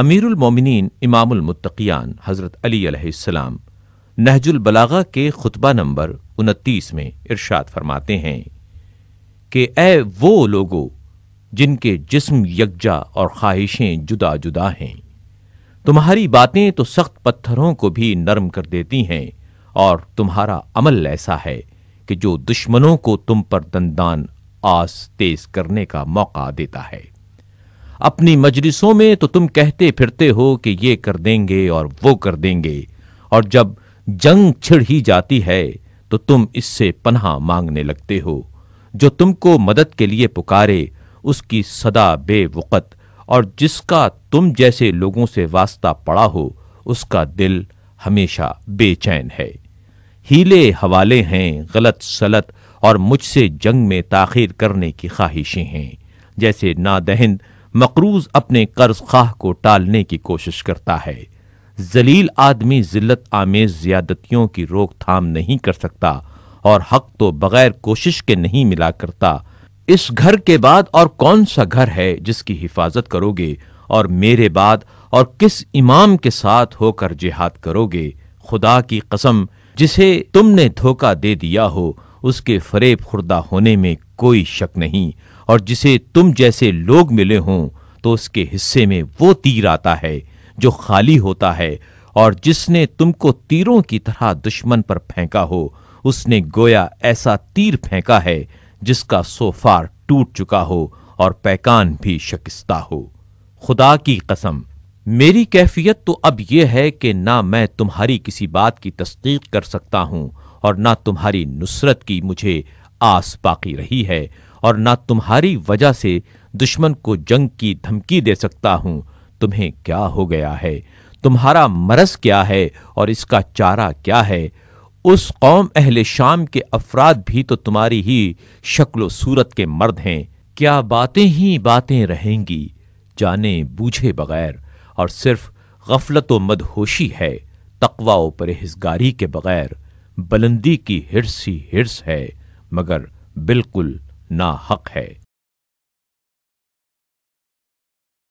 امیر المومنین امام المتقیان حضرت علی علیہ السلام نہج البلاغا کے خطبہ نمبر انتیس میں ارشاد فرماتے ہیں کہ اے وہ لوگوں جن کے جسم یکجا اور خواہشیں جدا جدا ہیں تمہاری باتیں تو سخت پتھروں کو بھی نرم کر دیتی ہیں اور تمہارا عمل ایسا ہے کہ جو دشمنوں کو تم پر دندان آس تیز کرنے کا موقع دیتا ہے اپنی مجلسوں میں تو تم کہتے پھرتے ہو کہ یہ کر دیں گے اور وہ کر دیں گے اور جب جنگ چھڑ ہی جاتی ہے تو تم اس سے پناہ مانگنے لگتے ہو جو تم کو مدد کے لیے پکارے اس کی صدا بے وقت اور جس کا تم جیسے لوگوں سے واسطہ پڑا ہو اس کا دل ہمیشہ بے چین ہے ہیلے حوالے ہیں غلط سلط اور مجھ سے جنگ میں تاخیر کرنے کی خواہشیں ہیں جیسے نادہند مقروض اپنے قرض خواہ کو ٹالنے کی کوشش کرتا ہے ذلیل آدمی ذلت آمیز زیادتیوں کی روک تھام نہیں کر سکتا اور حق تو بغیر کوشش کے نہیں ملا کرتا اس گھر کے بعد اور کون سا گھر ہے جس کی حفاظت کرو گے اور میرے بعد اور کس امام کے ساتھ ہو کر جہاد کرو گے خدا کی قسم جسے تم نے دھوکہ دے دیا ہو اس کے فریب خوردہ ہونے میں کوئی شک نہیں اور جسے تم جیسے لوگ ملے ہوں تو اس کے حصے میں وہ تیر آتا ہے جو خالی ہوتا ہے اور جس نے تم کو تیروں کی طرح دشمن پر پھینکا ہو اس نے گویا ایسا تیر پھینکا ہے جس کا سوفار ٹوٹ چکا ہو اور پیکان بھی شکستہ ہو خدا کی قسم میری کیفیت تو اب یہ ہے کہ نہ میں تمہاری کسی بات کی تصدیق کر سکتا ہوں اور نہ تمہاری نصرت کی مجھے آس باقی رہی ہے اور نہ تمہاری وجہ سے دشمن کو جنگ کی دھمکی دے سکتا ہوں تمہیں کیا ہو گیا ہے تمہارا مرض کیا ہے اور اس کا چارہ کیا ہے اس قوم اہل شام کے افراد بھی تو تمہاری ہی شکل و صورت کے مرد ہیں کیا باتیں ہی باتیں رہیں گی جانے بوجھے بغیر اور صرف غفلت و مد ہوشی ہے تقوا پرہزگاری کے بغیر بلندی کی ہرس ہی ہرس ہے مگر بالکل نا حق ہے